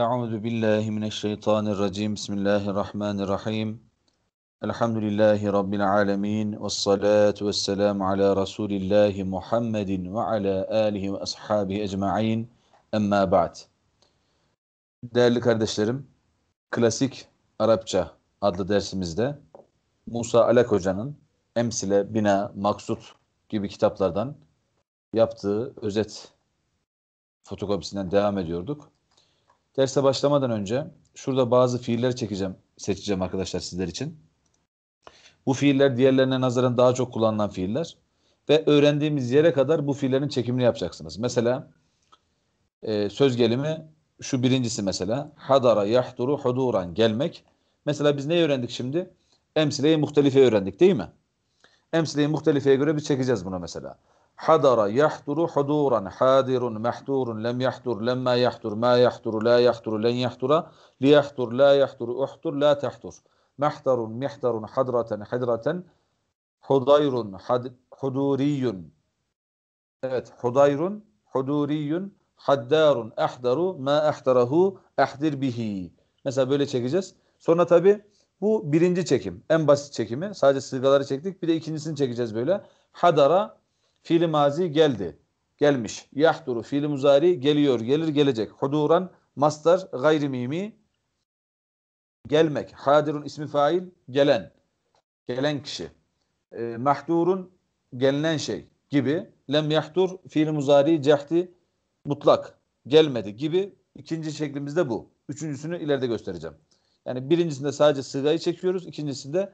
Euzu billahi mineşşeytanirracim. Bismillahirrahmanirrahim. Elhamdülillahi rabbil alamin ve salatu vesselam ala Resulillahi Muhammedin ve ala alihi ve ashabihi ecmaîn. Emma ba'd. Değerli kardeşlerim, klasik Arapça adlı dersimizde Musa Alak Hoca'nın Emsile, Bina, Maksut gibi kitaplardan yaptığı özet fotokopisinden devam ediyorduk. Derse başlamadan önce şurada bazı fiiller çekeceğim, seçeceğim arkadaşlar sizler için. Bu fiiller diğerlerine nazaran daha çok kullanılan fiiller. Ve öğrendiğimiz yere kadar bu fiillerin çekimini yapacaksınız. Mesela e, söz gelimi şu birincisi mesela. Hadara yahduru huduran gelmek. Mesela biz neyi öğrendik şimdi? Emsile-i muhtelife öğrendik değil mi? Emsile-i muhtelifeye göre biz çekeceğiz bunu mesela. Hadara yahduru huduran hadirun mahdurun lem yahdur lemma yahdur ma yahduru la yahduru len yahdura li yahdur la yahduru uhtur la tahtur mahdarun mihdarun hadraten hadraten hudayrun had, huduriyun evet hudayrun huduriyun haddarun ahdaru ma ahdarahu ahdir bihi mesela böyle çekeceğiz sonra tabii. Bu birinci çekim. En basit çekimi. Sadece sırgaları çektik. Bir de ikincisini çekeceğiz böyle. Hadara fiili mazi geldi. Gelmiş. Yahduru fiili muzari geliyor. Gelir gelecek. Huduran mastar gayri gelmek. Hadirun ismi fail gelen. Gelen kişi. E, mahdurun gelinen şey gibi. Lem yahdur fiili muzari cehdi mutlak. Gelmedi gibi. İkinci şeklimiz de bu. Üçüncüsünü ileride göstereceğim. Yani birincisinde sadece sırayı çekiyoruz. ikincisinde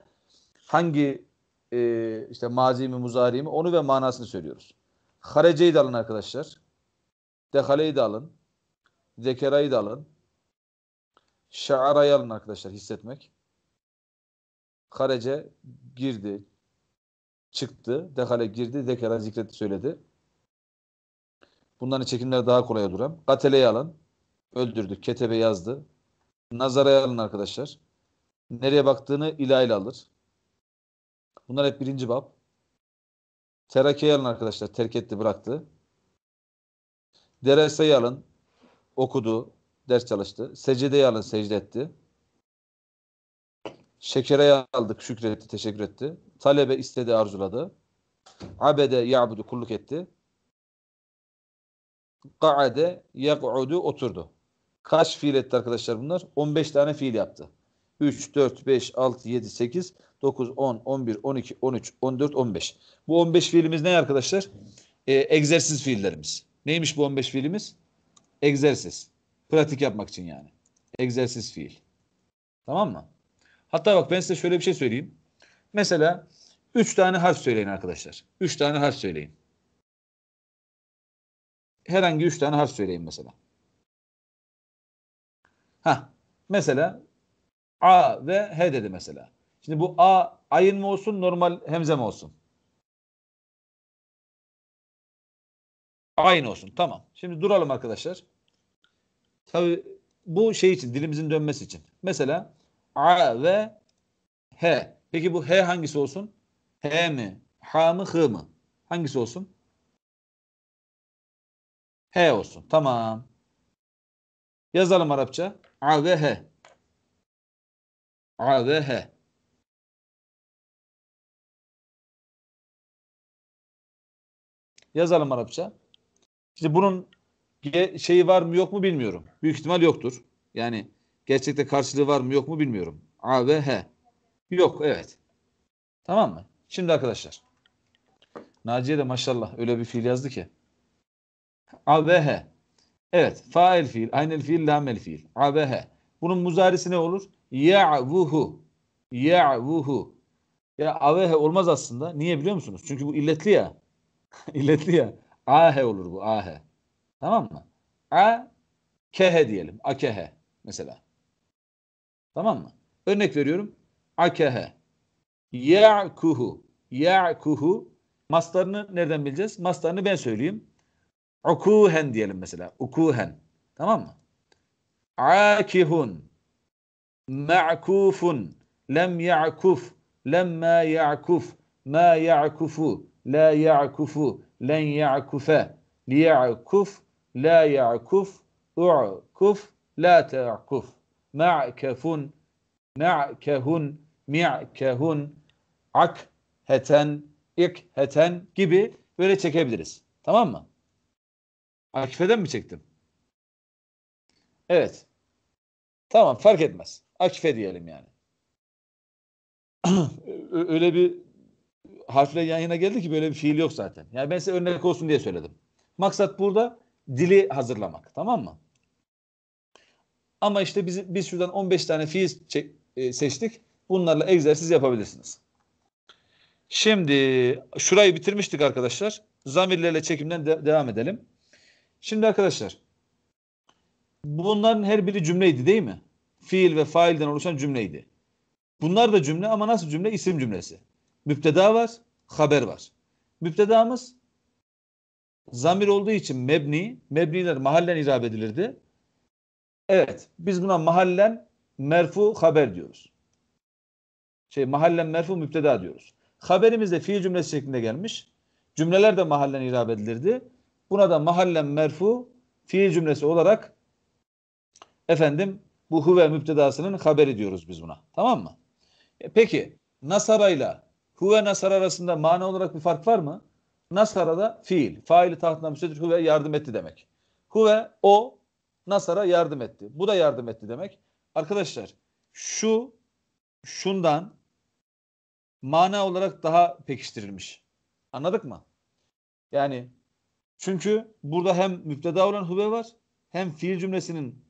hangi e, işte mazi mi muzari mi onu ve manasını söylüyoruz. Hareceyi de alın arkadaşlar. Dehaleyi de alın. Zekerayı da alın. Şa'arayı alın arkadaşlar hissetmek. Harece girdi, çıktı, dekale girdi, zekara zikretti söyledi. Bunların çekimleri daha kolay duran. Kateleyi alın. Öldürdük. Ketebe yazdı. Nazara alın arkadaşlar. Nereye baktığını ilayla alır. Bunlar hep birinci bab. Terakeye alın arkadaşlar. Terk etti, bıraktı. Dereseyi alın. Okudu. Ders çalıştı. Secdeyi alın. Secde etti. Şekere aldık. Şükretti. Teşekkür etti. Talebe istedi, arzuladı. Abede ya'budu kulluk etti. Ka'ade yek'udu oturdu. Kaç fiil etti arkadaşlar bunlar? 15 tane fiil yaptı. 3, 4, 5, 6, 7, 8, 9, 10, 11, 12, 13, 14, 15. Bu 15 fiilimiz ne arkadaşlar? Ee, egzersiz fiillerimiz. Neymiş bu 15 fiilimiz? Egzersiz. Pratik yapmak için yani. Egzersiz fiil. Tamam mı? Hatta bak ben size şöyle bir şey söyleyeyim. Mesela 3 tane harf söyleyin arkadaşlar. 3 tane harf söyleyin. Herhangi 3 tane harf söyleyin mesela. Ha mesela A ve H dedi mesela. Şimdi bu A ayın mı olsun normal hemze mi olsun? Aynı olsun. Tamam. Şimdi duralım arkadaşlar. Tabi bu şey için dilimizin dönmesi için. Mesela A ve H. Peki bu H hangisi olsun? H mi? H mı? H mı? Hangisi olsun? H olsun. Tamam. Yazalım Arapça avehe avehe yazalım Arapça. Şimdi bunun şeyi var mı yok mu bilmiyorum. Büyük ihtimal yoktur. Yani gerçekte karşılığı var mı yok mu bilmiyorum. A ve H. Yok evet. Tamam mı? Şimdi arkadaşlar. Naciye de maşallah öyle bir fiil yazdı ki. A ve H. Evet. Fail fiil. Aynel fiil lamel fiil. Abehe. Bunun muzarisi ne olur? Ya'vuhu. Ya'vuhu. Ya avehe olmaz aslında. Niye biliyor musunuz? Çünkü bu illetli ya. illetli ya. Ahe olur bu. Ahe. Tamam mı? A kehe diyelim. Akehe mesela. Tamam mı? Örnek veriyorum. Akehe. Ya'kuhu. Ya'kuhu. Maslarını nereden bileceğiz? Maslarını ben söyleyeyim. Ukuhen diyelim mesela. Ukuhen. Tamam mı? Akihun. Ma'kufun. Lem ya'kuf. Lemma ya'kuf. Ma ya'kufu. La ya'kufu. Len ya'kufe. Li ya'kuf. La ya'kuf. U'kuf. La ta'kuf. Ma'kefun. Ma'kehun. Mi'kehun. Ik, İkheten gibi böyle çekebiliriz. Tamam mı? Akife'den mi çektim? Evet. Tamam fark etmez. Akife diyelim yani. Öyle bir harfle yan yana geldi ki böyle bir fiil yok zaten. Yani ben size örnek olsun diye söyledim. Maksat burada dili hazırlamak. Tamam mı? Ama işte biz, biz şuradan 15 tane fiil çek, e, seçtik. Bunlarla egzersiz yapabilirsiniz. Şimdi şurayı bitirmiştik arkadaşlar. Zamirlerle çekimden de devam edelim. Şimdi arkadaşlar bunların her biri cümleydi değil mi? Fiil ve failden oluşan cümleydi. Bunlar da cümle ama nasıl cümle? İsim cümlesi. Müpteda var, haber var. Müptedamız zamir olduğu için mebni, mebniler mahallen irab edilirdi. Evet, biz buna mahallen merfu haber diyoruz. Şey mahallen merfu müpteda diyoruz. Haberimiz de fiil cümlesi şeklinde gelmiş. Cümleler de mahallen irab edilirdi. Buna da mahallen merfu fiil cümlesi olarak efendim bu huve müptedasının haberi diyoruz biz buna. Tamam mı? E peki nasara huve nasar arasında mana olarak bir fark var mı? Nasara da fiil. Faili tahtına müstedir huve yardım etti demek. Huve o Nasara yardım etti. Bu da yardım etti demek. Arkadaşlar şu şundan mana olarak daha pekiştirilmiş. Anladık mı? Yani çünkü burada hem müfteda olan hube var hem fiil cümlesinin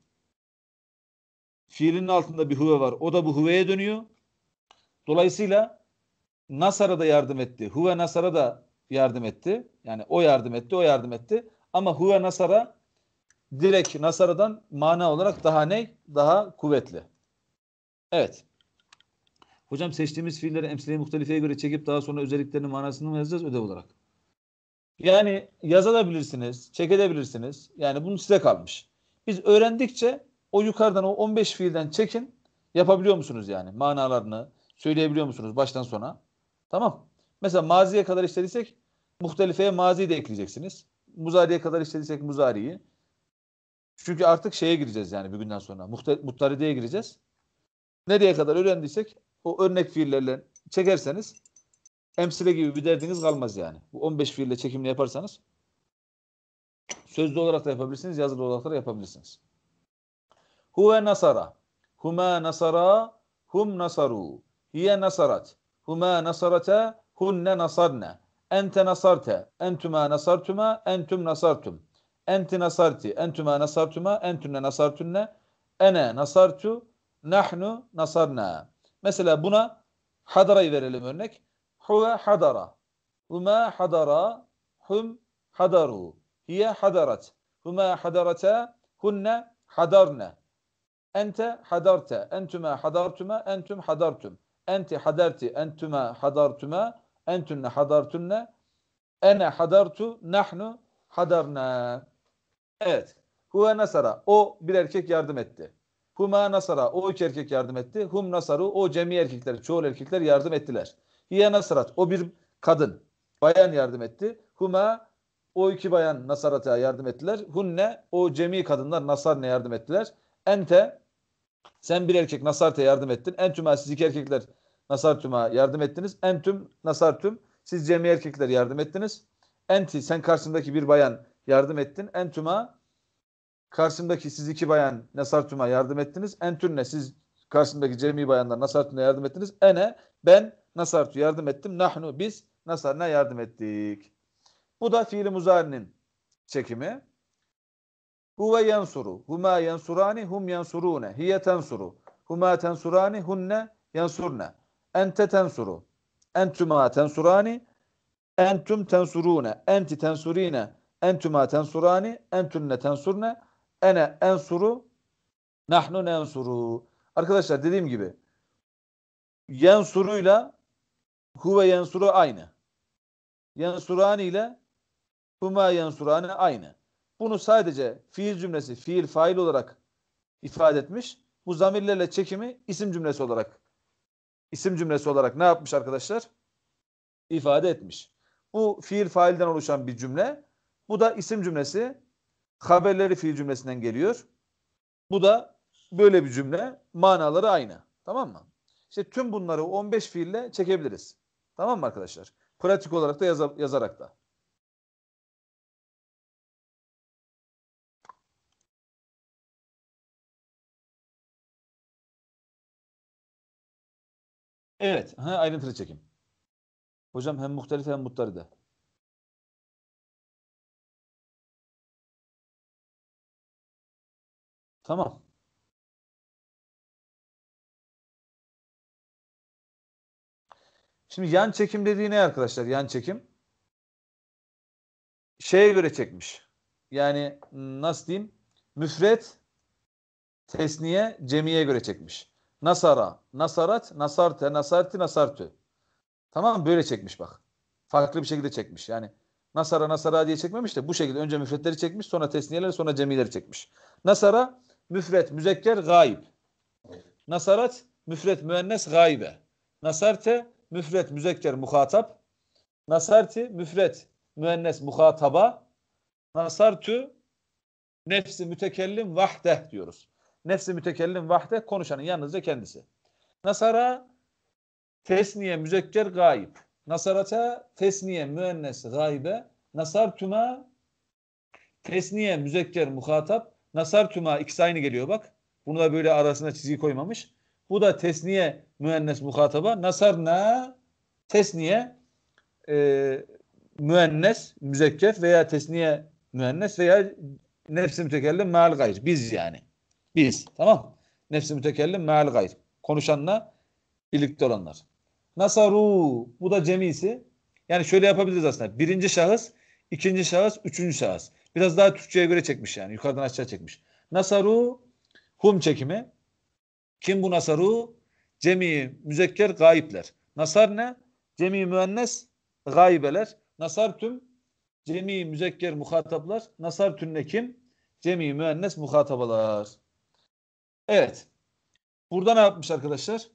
fiilinin altında bir hube var. O da bu hüveye dönüyor. Dolayısıyla Nasara da yardım etti. Huve Nasara da yardım etti. Yani o yardım etti, o yardım etti. Ama Huve Nasara direkt Nasara'dan mana olarak daha ne? Daha kuvvetli. Evet. Hocam seçtiğimiz fiilleri emsile muhtelifeye göre çekip daha sonra özelliklerini manasını mı yazacağız ödev olarak? Yani yazabilirsiniz, çekebilirsiniz. Yani bunu size kalmış. Biz öğrendikçe o yukarıdan o 15 fiilden çekin. Yapabiliyor musunuz yani? Manalarını söyleyebiliyor musunuz baştan sona? Tamam. Mesela maziye kadar işlediysek muhtelifeye maziyi de ekleyeceksiniz. Muzariye kadar işlediysek muzariyi. Çünkü artık şeye gireceğiz yani bir günden sonra. Muhtarideye gireceğiz. Nereye kadar öğrendiysek o örnek fiillerle çekerseniz emsile gibi bir derdiniz kalmaz yani. Bu 15 fiille çekimini yaparsanız sözlü olarak da yapabilirsiniz, yazılı olarak da yapabilirsiniz. Huve nasara, huma nasara, hum nasaru, hiye nasarat, huma nasarate, hunne nasarne, ente nasarte, entuma nasartuma, entum nasartum, enti nasarti, entuma nasartuma, entunne nasartunne, ene nasartu, nahnu nasarna. Mesela buna hadarayı verelim örnek. Huve hadara. Huma hadara. Hum hadaru. Hiye hadarat. Huma hadarata. Hunne hadarne. Ente hadarte. Entüme hadartüme. Entüm hadartüm. Enti hadarti. Entüme hadartüme. Entünne hadartünne. Ene hadartu. Nahnu hadarna. Evet. Huve nasara. O bir erkek yardım etti. Huma nasara. O iki erkek yardım etti. Hum nasaru. O cemi erkekler, çoğul erkekler yardım ettiler. Hiye nasarat. O bir kadın. Bayan yardım etti. Huma o iki bayan nasarata yardım ettiler. Hunne o cemi kadınlar nasarne yardım ettiler. Ente sen bir erkek nasarte yardım ettin. Entüma siz iki erkekler nasartüma yardım ettiniz. Entüm nasartüm siz cemi erkekler yardım ettiniz. Enti sen karşısındaki bir bayan yardım ettin. Entüma karşısındaki siz iki bayan Nasartüm'e yardım ettiniz. Entünne siz karşısındaki cemi bayanlar Nasartüm'e yardım ettiniz. Ene ben Nasartu yardım ettim. Nahnu biz nasarna yardım ettik. Bu da fiili muzarinin çekimi. Huve yansuru, huma yansurani, hum yansurune, hiye tensuru, huma tensurani, hunne yansurne, ente tensuru, entuma tensurani, entum tensurune, enti tensurine, entuma tensurani, entunne tensurne, ene ensuru, nahnu ensuru Arkadaşlar dediğim gibi yansuruyla Huve yansuru aynı. Yansurani ile huma yansurani aynı. Bunu sadece fiil cümlesi, fiil fail olarak ifade etmiş. Bu zamirlerle çekimi isim cümlesi olarak isim cümlesi olarak ne yapmış arkadaşlar? İfade etmiş. Bu fiil failden oluşan bir cümle. Bu da isim cümlesi. Haberleri fiil cümlesinden geliyor. Bu da böyle bir cümle. Manaları aynı. Tamam mı? İşte tüm bunları 15 fiille çekebiliriz. Tamam mı arkadaşlar? Pratik olarak da yaza, yazarak da. Evet. Ha, ayrıntılı çekim. Hocam hem muhtelif hem muttaride. Tamam. Şimdi yan çekim dediği ne arkadaşlar? Yan çekim şeye göre çekmiş. Yani ıı, nasıl diyeyim? Müfret tesniye cemiye göre çekmiş. Nasara, nasarat, nasarte, nasarti, nasartü. Tamam Böyle çekmiş bak. Farklı bir şekilde çekmiş. Yani nasara, nasara diye çekmemiş de bu şekilde önce müfretleri çekmiş, sonra tesniyeleri, sonra cemileri çekmiş. Nasara müfret, müzekker, gayb. Nasarat müfret, müennes, gaybe. Nasarte müfret müzekker muhatap. Nasarti müfret müennes muhataba. nasartu nefsi mütekellim vahdeh diyoruz. Nefsi mütekellim vahde konuşanın yalnızca kendisi. Nasara tesniye müzekker gayip. Nasarata tesniye müennes gaybe. nasartuma tesniye müzekker muhatap. nasartuma ikisi aynı geliyor bak. Bunu da böyle arasına çizgi koymamış. Bu da tesniye müennes muhataba. Nasarna tesniye e, ee, müennes müzekkef veya tesniye müennes veya nefsi mütekellim meal gayr. Biz yani. Biz. Tamam. Nefsi mütekellim meal gayr. Konuşanla birlikte olanlar. Nasaru. Bu da cemisi. Yani şöyle yapabiliriz aslında. Birinci şahıs, ikinci şahıs, üçüncü şahıs. Biraz daha Türkçe'ye göre çekmiş yani. Yukarıdan aşağı çekmiş. Nasaru hum çekimi. Kim bu Nasaru? Cemi müzekker gayipler. Nasar ne? Cemi müennes gaybeler. Nasar tüm cemi müzekker muhataplar. Nasar tünne kim? Cemi müennes muhatabalar. Evet. Burada ne yapmış arkadaşlar?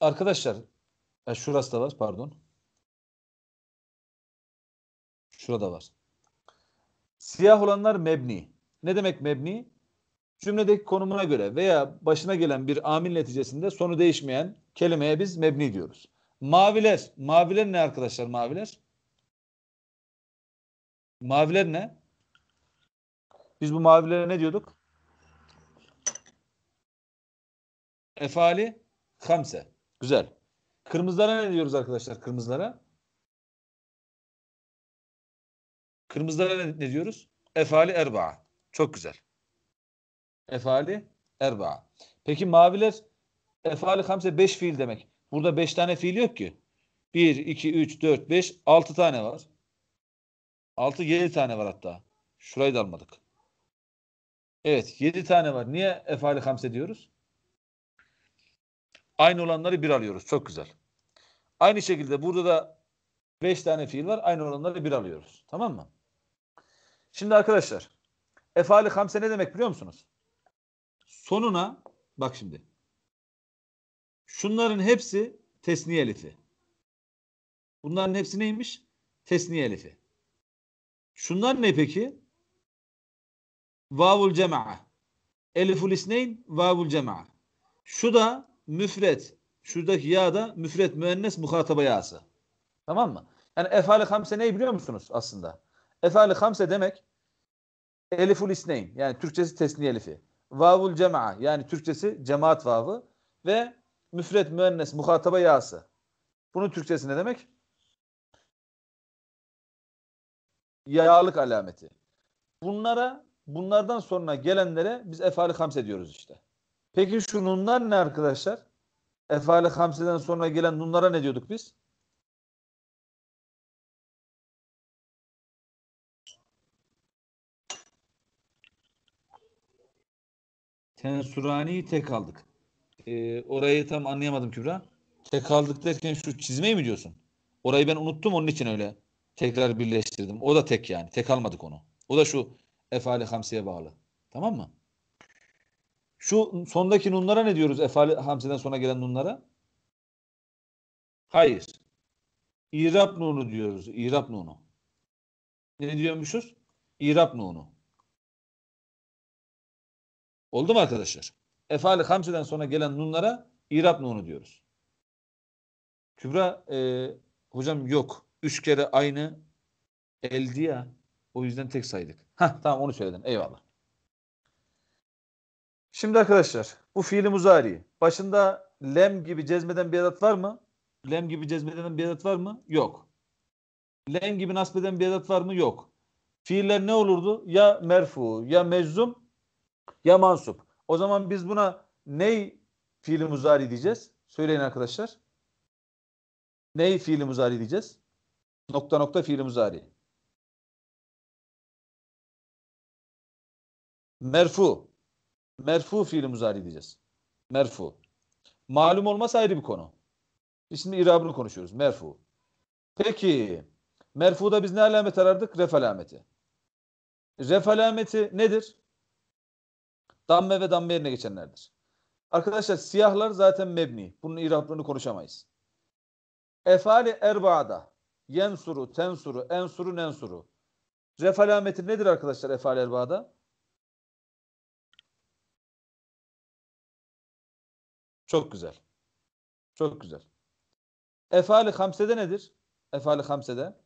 Arkadaşlar yani şurası da var pardon. Şurada var. Siyah olanlar mebni. Ne demek mebni? Cümledeki konumuna göre veya başına gelen bir amil neticesinde sonu değişmeyen kelimeye biz mebni diyoruz. Maviler. Maviler ne arkadaşlar maviler? Maviler ne? Biz bu mavilere ne diyorduk? Efali hamse. Güzel. Kırmızılara ne diyoruz arkadaşlar? Kırmızılara. Kırmızılara ne, ne diyoruz? Efali erba'a. Çok güzel. Efali erba'a. Peki maviler efali hamse beş fiil demek. Burada beş tane fiil yok ki. Bir, iki, üç, dört, beş, altı tane var. Altı, yedi tane var hatta. Şurayı da almadık. Evet, yedi tane var. Niye efali hamse diyoruz? Aynı olanları bir alıyoruz. Çok güzel. Aynı şekilde burada da beş tane fiil var. Aynı olanları bir alıyoruz. Tamam mı? Şimdi arkadaşlar efali hamse ne demek biliyor musunuz? Sonuna bak şimdi. Şunların hepsi tesniye elifi. Bunların hepsi neymiş? Tesniye elifi. Şunlar ne peki? Vavul cema'a. Eliful isneyn, vavul cema'a. Şu da müfret. Şuradaki ya da müfret müennes muhataba yası. Tamam mı? Yani efali hamse neyi biliyor musunuz aslında? Efali hamse demek eliful isneyn yani Türkçesi tesniye elifi. Vavul cema'a yani Türkçesi cemaat vavı ve müfret müennes muhataba yası. Bunun Türkçesi ne demek? Yağlık alameti. Bunlara bunlardan sonra gelenlere biz efali hamse diyoruz işte. Peki şu nunlar ne arkadaşlar? Efale Hamse'den sonra gelen nunlara ne diyorduk biz? Tensurani'yi tek aldık. Ee, orayı tam anlayamadım Kübra. Tek aldık derken şu çizmeyi mi diyorsun? Orayı ben unuttum onun için öyle tekrar birleştirdim. O da tek yani. Tek almadık onu. O da şu Efali Hamsi'ye bağlı. Tamam mı? Şu sondaki nunlara ne diyoruz? Efali Hamze'den sonra gelen nunlara? Hayır. İrab nunu diyoruz. İrab nunu. Ne diyormuşuz? İrab nunu. Oldu mu arkadaşlar? Efali Hamze'den sonra gelen nunlara İrab nunu diyoruz. Kübra e, hocam yok. Üç kere aynı eldi ya. O yüzden tek saydık. Hah tamam onu söyledin. Eyvallah. Şimdi arkadaşlar bu fiili muzari. Başında lem gibi cezmeden bir edat var mı? Lem gibi cezmeden bir edat var mı? Yok. Lem gibi nasbeden bir edat var mı? Yok. Fiiller ne olurdu? Ya merfu, ya meczum, ya mansup. O zaman biz buna ney fiili muzari diyeceğiz? Söyleyin arkadaşlar. Ney fiili muzari diyeceğiz? Nokta nokta fiili muzari. Merfu. Merfu fiili muzari diyeceğiz. Merfu. Malum olmaz ayrı bir konu. Biz şimdi irabını konuşuyoruz. Merfu. Peki merfuda biz ne alamet arardık? Ref alameti. Ref alameti nedir? Damme ve damme yerine geçenlerdir. Arkadaşlar siyahlar zaten mebni. Bunun irabını konuşamayız. Efali erbaada yensuru, tensuru, ensuru, nensuru. Ref alameti nedir arkadaşlar efal erbada? Çok güzel. Çok güzel. Efali hamsede nedir? Efali hamsede.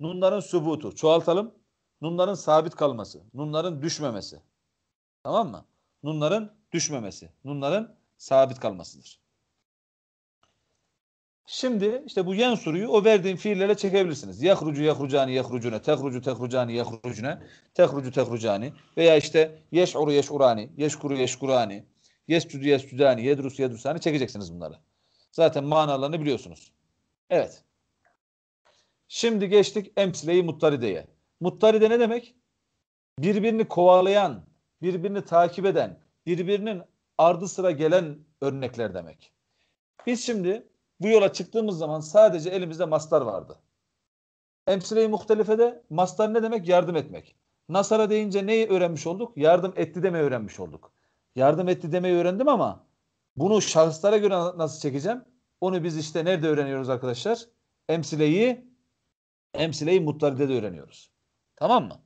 Nunların sübutu. Çoğaltalım. Nunların sabit kalması. Nunların düşmemesi. Tamam mı? Nunların düşmemesi. Nunların sabit kalmasıdır. Şimdi işte bu yen suruyu o verdiğim fiillerle çekebilirsiniz. Yahrucu yahrucani yahrucune, tehrucu tehrucani yahrucune, tehrucu tehrucani veya işte yeş'uru yeş'urani, yeşkuru yeşkurani, yescudu yescudani, yedrus yedrusani çekeceksiniz bunları. Zaten manalarını biliyorsunuz. Evet. Şimdi geçtik emsileyi muttarideye. Muttaride ne demek? Birbirini kovalayan, birbirini takip eden, birbirinin ardı sıra gelen örnekler demek. Biz şimdi bu yola çıktığımız zaman sadece elimizde mastar vardı. Emsile-i muhtelifede mastar ne demek? Yardım etmek. Nasara deyince neyi öğrenmiş olduk? Yardım etti demeyi öğrenmiş olduk. Yardım etti demeyi öğrendim ama bunu şahıslara göre nasıl çekeceğim? Onu biz işte nerede öğreniyoruz arkadaşlar? Emsileyi emsileyi mutlaride de öğreniyoruz. Tamam mı?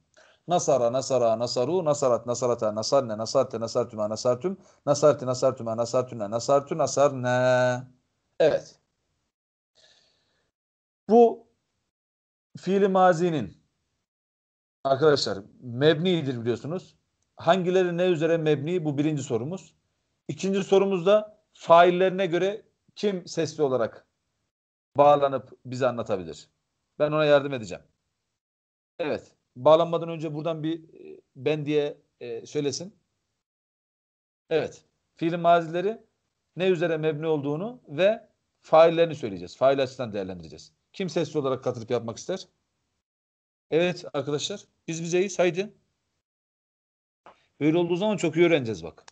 Nasara, nasara, nasaru, nasarat, nasarata, nasarne, nasarte, nasartüme, nasartüm, nasarti, nasartüme, nasartüne, nasartü, nasarne. Evet. fiili mazinin arkadaşlar mebnidir biliyorsunuz. Hangileri ne üzere mebni bu birinci sorumuz. İkinci sorumuzda faillerine göre kim sesli olarak bağlanıp bize anlatabilir? Ben ona yardım edeceğim. Evet. Bağlanmadan önce buradan bir e, ben diye e, söylesin. Evet. Fiil mazileri ne üzere mebni olduğunu ve faillerini söyleyeceğiz. Fail açısından değerlendireceğiz. Kim sesli olarak katılıp yapmak ister? Evet arkadaşlar. Biz bizeyiz. Haydi. Böyle olduğu zaman çok iyi öğreneceğiz bak.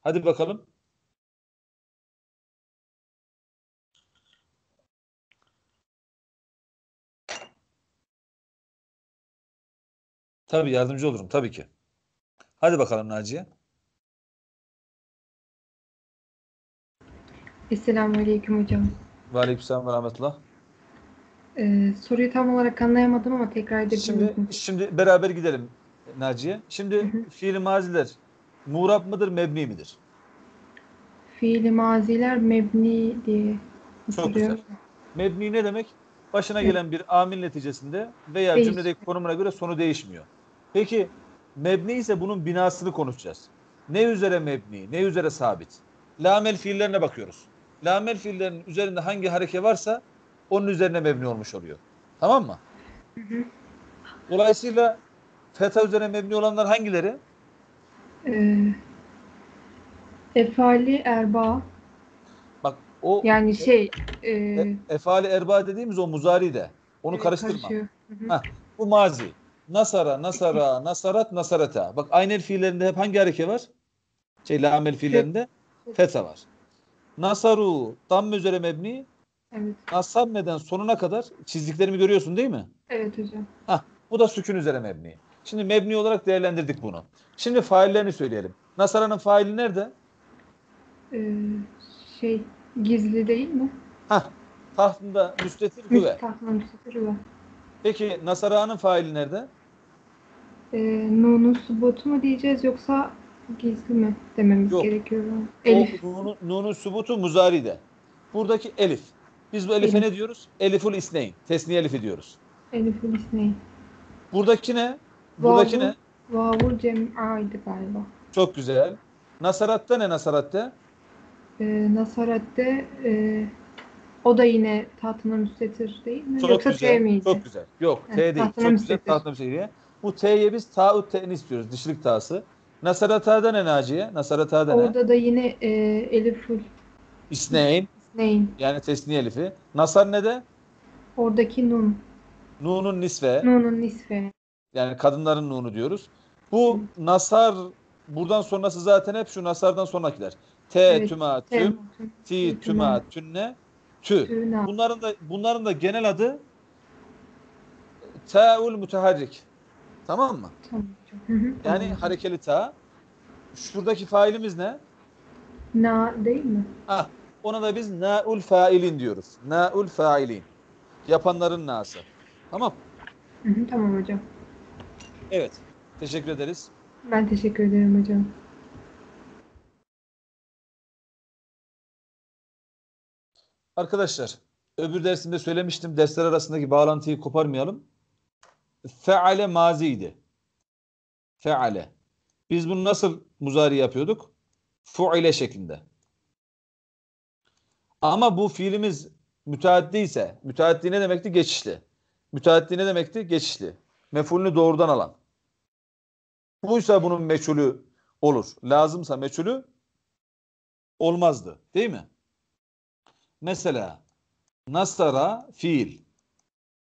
Hadi bakalım. Tabii yardımcı olurum tabii ki. Hadi bakalım Naciye. Esselamu Aleyküm hocam. Ve aleykümselam ve rahmetullah. Ee, soruyu tam olarak anlayamadım ama tekrar edebilir Şimdi, şimdi beraber gidelim Naciye. Şimdi fiil maziler murab mıdır, mebni midir? Fiili maziler mebni diye Çok güzel. hatırlıyorum. Mebni ne demek? Başına gelen bir amil neticesinde veya Değişiyor. cümledeki konumuna göre sonu değişmiyor. Peki mebni ise bunun binasını konuşacağız. Ne üzere mebni, ne üzere sabit? Lamel fiillerine bakıyoruz lamel fiillerinin üzerinde hangi hareke varsa onun üzerine mebni olmuş oluyor. Tamam mı? Hı hı. Dolayısıyla feta üzerine mebni olanlar hangileri? Ee, efali erba. Bak o yani şey e, e, efali erba dediğimiz o muzari de. Onu evet, karıştırma. Karışıyor. Hı Heh, bu mazi. Nasara, nasara, nasarat, nasarata. Bak aynel fiillerinde hep hangi hareke var? Şey lamel fiillerinde feta var. Nasaru tam üzere mebni. Evet. Nasabmeden sonuna kadar çizdiklerimi görüyorsun değil mi? Evet hocam. Hah, bu da sükun üzere mebni. Şimdi mebni olarak değerlendirdik bunu. Şimdi faillerini söyleyelim. Nasara'nın faili nerede? Ee, şey gizli değil mi? Ha. tahtında müstetir güve. Tahtında müstetir güve. Peki Nasara'nın faili nerede? Ee, Nunus botu mu diyeceğiz yoksa Gizli mi dememiz Yok. gerekiyor? Elif. Nun'un Nun subutu muzari'de. Buradaki elif. Biz bu elife Elif. ne diyoruz? Eliful isneyn. Tesni elifi diyoruz. Elifül isneyn. Buradaki ne? Buradaki Vavul, ne? Vavul cem'aydı galiba. Çok güzel. Nasaratta ne Nasaratta? Ee, Nasarat'te e, o da yine tahtına müstetir değil mi? Çok Yoksa güzel. miydi? Çok güzel. Yok T değil. tahtına Çok güzel müstakil. tahtına müstakil diye. Bu T'ye biz taut tenis diyoruz. Dişlik tası. Nasarata'dan enaciye. Nasarata'dan Orada da yine e, elifül. İsneyn. İsneyn. Yani tesni elifi. Nasar ne de? Oradaki nun. Nun'un nisve. Nun'un nisve. Yani kadınların nunu diyoruz. Bu Hı. nasar buradan sonrası zaten hep şu nasardan sonrakiler. T evet, tüma tüm, ti tüma tünne, tü. Bunların da bunların da genel adı taul müteharrik. Tamam mı? Tamam. Yani harekeli ta. Şuradaki failimiz ne? Na değil mi? Ah, ona da biz naul failin diyoruz. Naul failin. Yapanların nası. Tamam. Hı hı, tamam hocam. Evet. Teşekkür ederiz. Ben teşekkür ederim hocam. Arkadaşlar, öbür dersimde söylemiştim. Dersler arasındaki bağlantıyı koparmayalım. Feale maziydi feale. Biz bunu nasıl muzari yapıyorduk? Fuile şeklinde. Ama bu fiilimiz müteaddi ise, müteaddi ne demekti? Geçişli. Müteaddi ne demekti? Geçişli. Mefulünü doğrudan alan. Buysa bunun meçhulü olur. Lazımsa meçhulü olmazdı. Değil mi? Mesela Nasara fiil.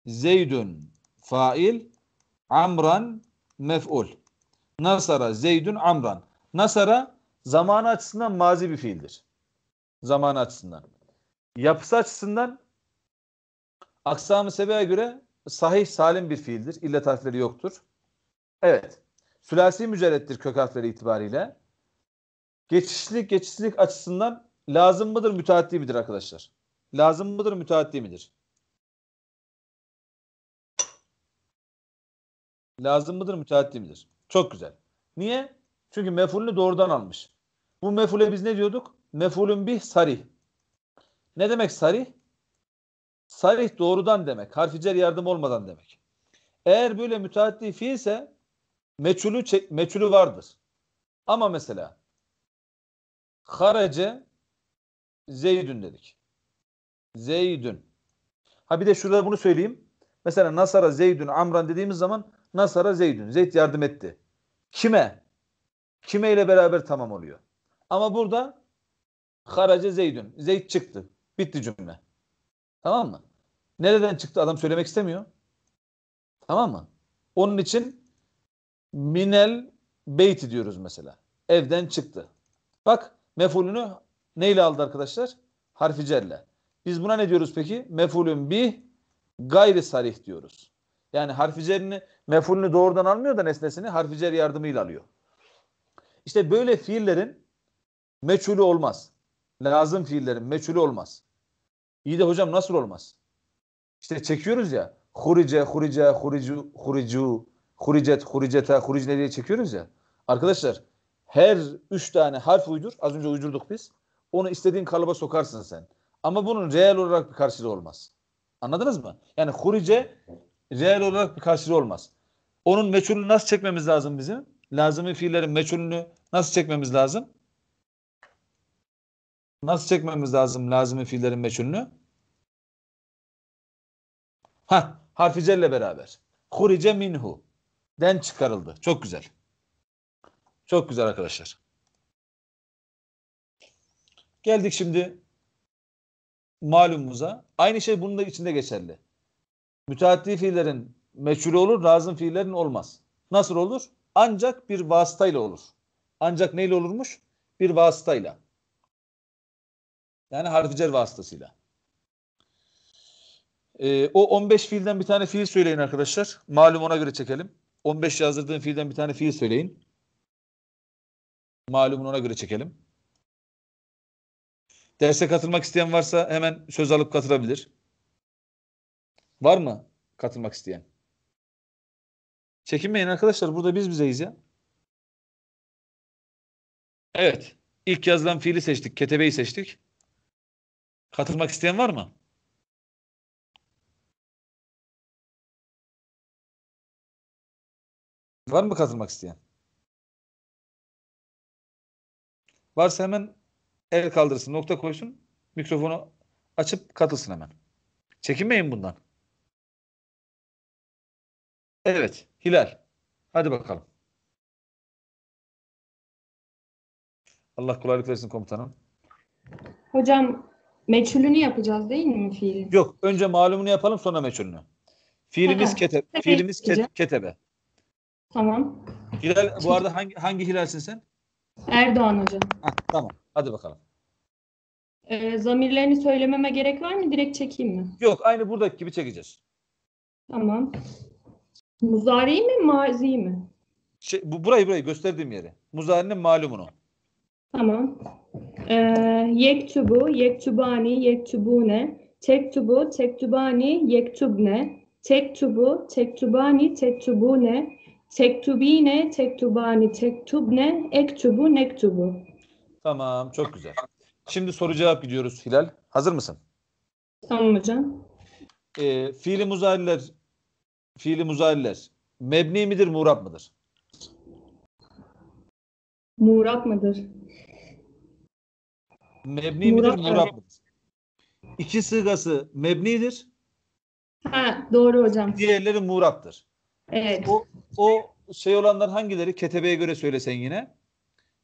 Zeydün fail. Amran mef'ul. Nasara Zeydün Amran. Nasara zaman açısından mazi bir fiildir. Zaman açısından. Yapısı açısından aksam-ı göre sahih salim bir fiildir. İllet harfleri yoktur. Evet. Sülasi mücerrettir kök harfleri itibariyle. Geçişlik geçişlik açısından lazım mıdır müteaddi midir arkadaşlar? Lazım mıdır müteaddi midir? Lazım mıdır müteaddi midir? Çok güzel. Niye? Çünkü mefulünü doğrudan almış. Bu mefule biz ne diyorduk? Mefulün bir sarih. Ne demek sarih? Sarih doğrudan demek. Harficer yardım olmadan demek. Eğer böyle müteaddi fi ise meçhulü, meçhulü vardır. Ama mesela harace zeydün dedik. Zeydün. Ha bir de şurada bunu söyleyeyim. Mesela Nasara Zeydün Amran dediğimiz zaman Nasara Zeydün. Zeyd yardım etti. Kime? Kime ile beraber tamam oluyor. Ama burada harace Zeydün. Zeyd çıktı. Bitti cümle. Tamam mı? Nereden çıktı adam söylemek istemiyor. Tamam mı? Onun için minel beyti diyoruz mesela. Evden çıktı. Bak mefulünü neyle aldı arkadaşlar? Harficerle. Biz buna ne diyoruz peki? Mefulün bir gayri sarih diyoruz. Yani harf üzerini mefulünü doğrudan almıyor da nesnesini harf üzer yardımıyla alıyor. İşte böyle fiillerin meçhulü olmaz. Lazım fiillerin meçhulü olmaz. İyi de hocam nasıl olmaz? İşte çekiyoruz ya. Hurice, hurice, huricu, huricu, huricet, huricete, huricne diye çekiyoruz ya. Arkadaşlar her üç tane harf uydur. Az önce uydurduk biz. Onu istediğin kalıba sokarsın sen. Ama bunun reel olarak bir karşılığı olmaz. Anladınız mı? Yani hurice reel olarak bir karşılığı olmaz. Onun meçhulünü nasıl çekmemiz lazım bizim? Lazımi fiillerin meçhulünü nasıl çekmemiz lazım? Nasıl çekmemiz lazım lazımi fiillerin meçhulünü? Ha, harfi celle beraber. Hurice minhu. Den çıkarıldı. Çok güzel. Çok güzel arkadaşlar. Geldik şimdi malumumuza. Aynı şey bunun da içinde geçerli müteaddi fiillerin meçhulü olur, lazım fiillerin olmaz. Nasıl olur? Ancak bir vasıtayla olur. Ancak neyle olurmuş? Bir vasıtayla. Yani harfi cer vasıtasıyla. Ee, o 15 fiilden bir tane fiil söyleyin arkadaşlar. Malum ona göre çekelim. 15 yazdırdığın fiilden bir tane fiil söyleyin. Malumun ona göre çekelim. Derse katılmak isteyen varsa hemen söz alıp katılabilir. Var mı katılmak isteyen? Çekinmeyin arkadaşlar. Burada biz bizeyiz ya. Evet. İlk yazılan fiili seçtik. Ketebeyi seçtik. Katılmak isteyen var mı? Var mı katılmak isteyen? Varsa hemen el kaldırsın, nokta koysun, mikrofonu açıp katılsın hemen. Çekinmeyin bundan. Evet, Hilal. Hadi bakalım. Allah kolaylık versin komutanım. Hocam meçhulünü yapacağız değil mi fiil? Yok, önce malumunu yapalım sonra meçhulünü. Fiilimiz kete, fiilimiz ke- ketebe. Tamam. Hilal bu arada hangi hangi hilalsin sen? Erdoğan hocam. Hah, tamam. Hadi bakalım. Ee, zamirlerini söylememe gerek var mı? Direkt çekeyim mi? Yok, aynı buradaki gibi çekeceğiz. Tamam. Muzari mi mazi mi? Şey, bu, burayı burayı gösterdiğim yeri. Muzari'nin malumunu. Tamam. Ee, yektubu, yektubani, yektubune, tektubu, tektubani, yektubne, tektubu, tektubani, tektubune, tektubine, tektubani, tektubne, ektubu, nektubu. Tamam, çok güzel. Şimdi soru cevap gidiyoruz Hilal. Hazır mısın? Tamam hocam. E, fiili muzariler fiili muzariler mebni midir, murat mıdır? Murat mıdır? Mebni murat midir, murat mıdır? İki sığası mebnidir. Ha, doğru hocam. Diğerleri murattır. Evet. O, o şey olanlar hangileri? Ketebeye göre söylesen yine.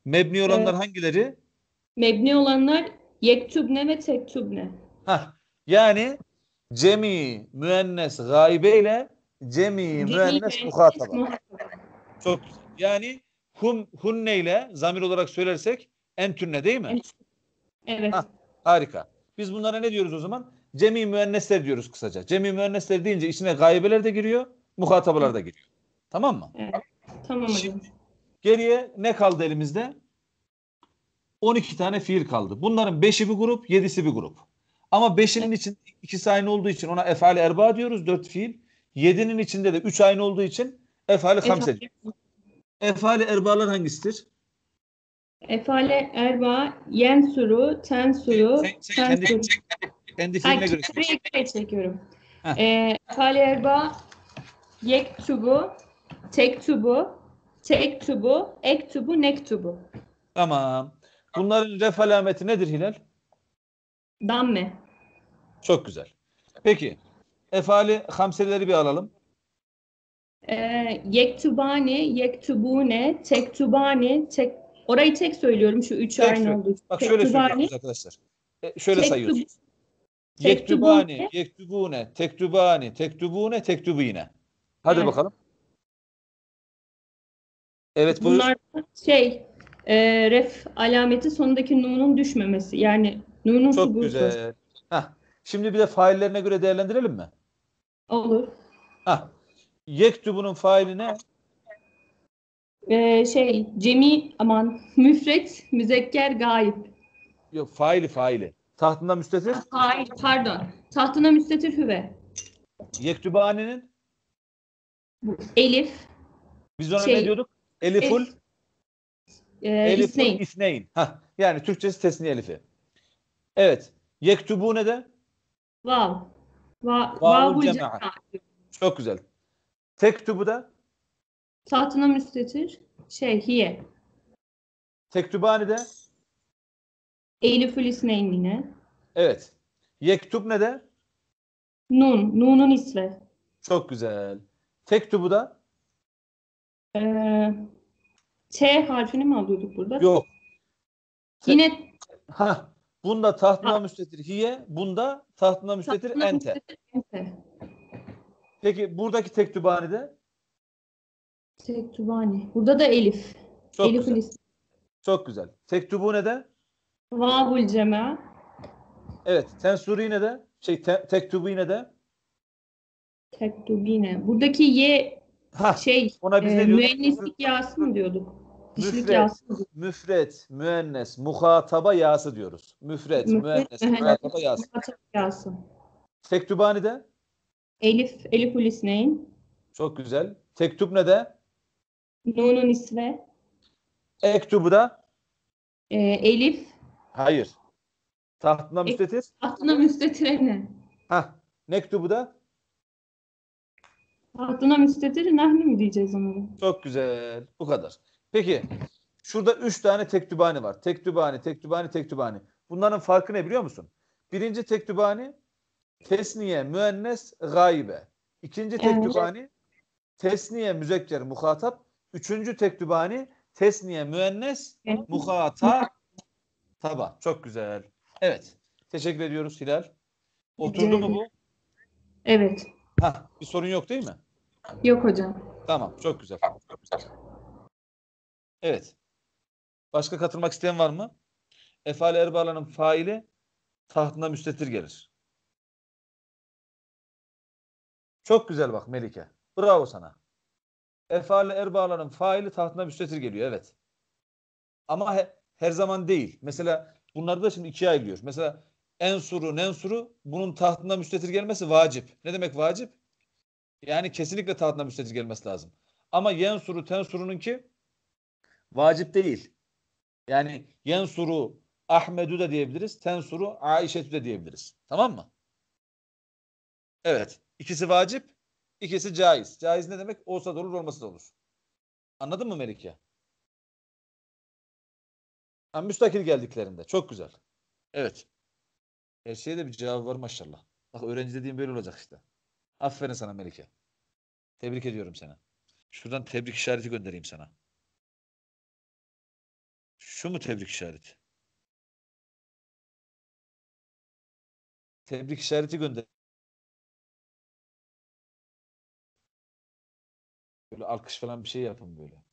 Mebni olanlar evet. hangileri? Mebni olanlar yektübne ve tektübne. Hah. Yani cemi müennes gaibe ile Cemi müennes muhataba. Çok yani hum hunne ile zamir olarak söylersek entünne değil mi? Evet. Hah, harika. Biz bunlara ne diyoruz o zaman? Cemi müennesler diyoruz kısaca. Cemi müennesler deyince içine gaybeler de giriyor, muhatabalar da giriyor. Tamam mı? Evet. Tamam hocam. Geriye ne kaldı elimizde? 12 tane fiil kaldı. Bunların 5'i bir grup, 7'si bir grup. Ama 5'inin için iki aynı olduğu için ona efal erba diyoruz, 4 fiil. 7'nin içinde de 3 aynı olduğu için efali hamse. Efali erbalar hangisidir? Efale erba yensuru, tensuru, sen, sen, tensuru. Kendi, kendi filmine göre, göre çekiyorum. Heh. E, ee, efale erba tubu, ek tubu, nek tubu. Tamam. Bunların ref alameti nedir Hilal? Damme. Çok güzel. Peki. Efali hamseleri bir alalım. E, yektubani, yektubune, tektubani, tek, orayı tek söylüyorum şu üç tek aynı olduğu Bak tektubani, şöyle söylüyoruz arkadaşlar. E, şöyle tektub, sayıyoruz. Yektubani, tektubune, yektubune, tektubani, tektubune, tektubine. Hadi evet. bakalım. Evet buyur. Bunlar şey e, ref alameti sonundaki nunun düşmemesi. Yani nunun Çok güzel. Heh, Şimdi bir de faillerine göre değerlendirelim mi? Olur. Ha. yektubunun faili ne? Ee, şey, cemi aman müfret, müzekker, gayip. Yok, faili faili. Tahtında müstetir? Hayır, pardon. Tahtına müstetir hüve. annenin? Elif. Biz ona Şey, ne diyorduk? Eliful, Elif, E, Eliful isneyn. Isneyin. Hah, yani Türkçesi tesniye elifi. Evet. Yektubu ne de Vav. Va, Vavul cema'a. Çok güzel. Tek Tektubu da? Satına müstetir. Şey, hiye. Tek tübani de? Eylül isneyn yine. Evet. Yektub ne de? Nun. Nun'un isre. Çok güzel. Tek Tektubu da? Ee, T harfini mi alıyorduk burada? Yok. Yine ha Bunda tahtına müstetir hiye, bunda tahtına müstetir tahtına ente. Peki buradaki tek tektübani de? Tek Tektübani. Burada da Elif. Çok Elif güzel. Elif. Çok güzel. Tektübune de? Vavul cema. Evet. Tensuri ne de? Şey te, ne de? Tek Tektübine. Buradaki ye ha, şey ona biz e, mühendislik yası mı diyorduk? Müfret, müfret, müennes, muhataba yası diyoruz. Müfret, müennes, muhataba yası. Muhataba yası. de? Elif, Elif Ulisneyn. Çok güzel. Tektup ne de? Nunun isve. Ektubu da? E, elif. Hayır. Tahtına müstetir. Tahtına müstetir ne? Ha. Nektubu da? Tahtına müstetir nahnu mu diyeceğiz onu? Çok güzel. Bu kadar. Peki şurada üç tane tektübani var. Tektübani, tektübani, tektübani. Bunların farkı ne biliyor musun? Birinci tektübani tesniye, müennes, gaybe. İkinci tektübani tesniye, müzekker, muhatap. Üçüncü tektübani tesniye, müennes, muhatap. Taba. Çok güzel. Evet. Teşekkür ediyoruz Hilal. Oturdu mu bu? Evet. Ha, bir sorun yok değil mi? Yok hocam. Tamam. Çok güzel. Çok güzel. Evet. Başka katılmak isteyen var mı? Efale Erbala'nın faili tahtına müstetir gelir. Çok güzel bak Melike. Bravo sana. Efale Erbala'nın faili tahtına müstetir geliyor. Evet. Ama he, her zaman değil. Mesela bunlarda da şimdi ikiye ayrılıyor. Mesela Ensur'u, Nensur'u bunun tahtına müstetir gelmesi vacip. Ne demek vacip? Yani kesinlikle tahtına müstetir gelmesi lazım. Ama Yensur'u, Tensur'unun ki Vacip değil. Yani Yensuru Ahmed'ü de diyebiliriz. Tensuru Aişet'ü de diyebiliriz. Tamam mı? Evet. İkisi vacip, ikisi caiz. Caiz ne demek? Olsa da olur, olmasa da olur. Anladın mı Melike? Yani müstakil geldiklerinde. Çok güzel. Evet. Her şeye de bir cevap var maşallah. Bak öğrenci dediğim böyle olacak işte. Aferin sana Melike. Tebrik ediyorum seni. Şuradan tebrik işareti göndereyim sana. Şu mu tebrik işareti? Tebrik işareti gönder. Böyle alkış falan bir şey yapın böyle.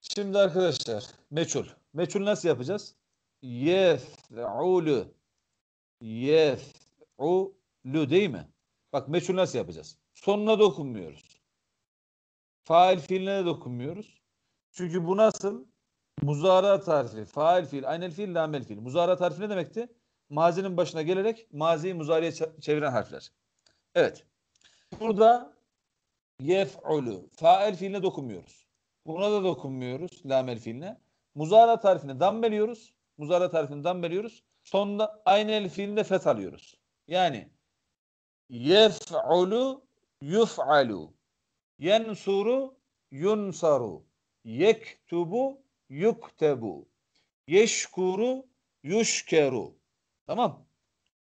Şimdi arkadaşlar meçhul. Meçhul nasıl yapacağız? Yef'ulu. Yef'ulu değil mi? Bak meçhul nasıl yapacağız? Sonuna dokunmuyoruz. Fail fiiline de dokunmuyoruz. Çünkü bu nasıl? muzara tarifi, fail fiil, aynel fiil, lamel fiil. Muzara tarifi ne demekti? Mazinin başına gelerek maziyi muzariye çeviren harfler. Evet. Burada yef'ulu, fail fiiline dokunmuyoruz. Buna da dokunmuyoruz, lamel fiiline. Muzara tarifine dam veriyoruz. Muzara harfine dam veriyoruz. Sonunda aynel fiilinde fet alıyoruz. Yani yef'ulu, yuf'alu. Yensuru, yunsaru yektubu yuktebu. Yeşkuru yuşkeru. Tamam.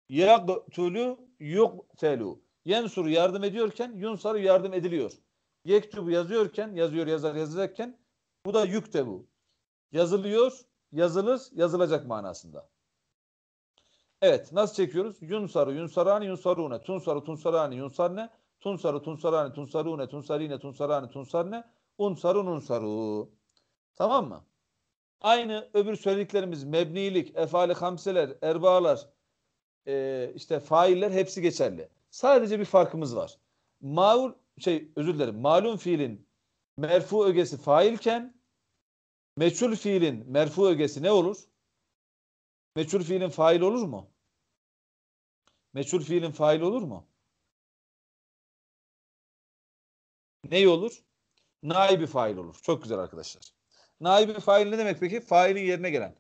Yaktulu yuktelu. Yensur yardım ediyorken yunsaru yardım ediliyor. Yektubu yazıyorken yazıyor yazar yazacakken bu da yuktebu. Yazılıyor, yazılır, yazılacak manasında. Evet nasıl çekiyoruz? Yunsaru yunsarani, yunsarune, Tunsaru tunsarani, yunsarne, Tunsaru tunsarani, tunsarune, tunsarine, tunsarine, tunsarne, unsarun unsaru. Tamam mı? Aynı öbür söylediklerimiz mebnilik, efali hamseler, erbağlar, e, işte failler hepsi geçerli. Sadece bir farkımız var. Maul şey özür dilerim. Malum fiilin merfu ögesi failken meçhul fiilin merfu ögesi ne olur? Meçhul fiilin fail olur mu? Meçhul fiilin fail olur mu? Ne olur? naibi fail olur. Çok güzel arkadaşlar. Naibi fail ne demek peki? Failin yerine gelen.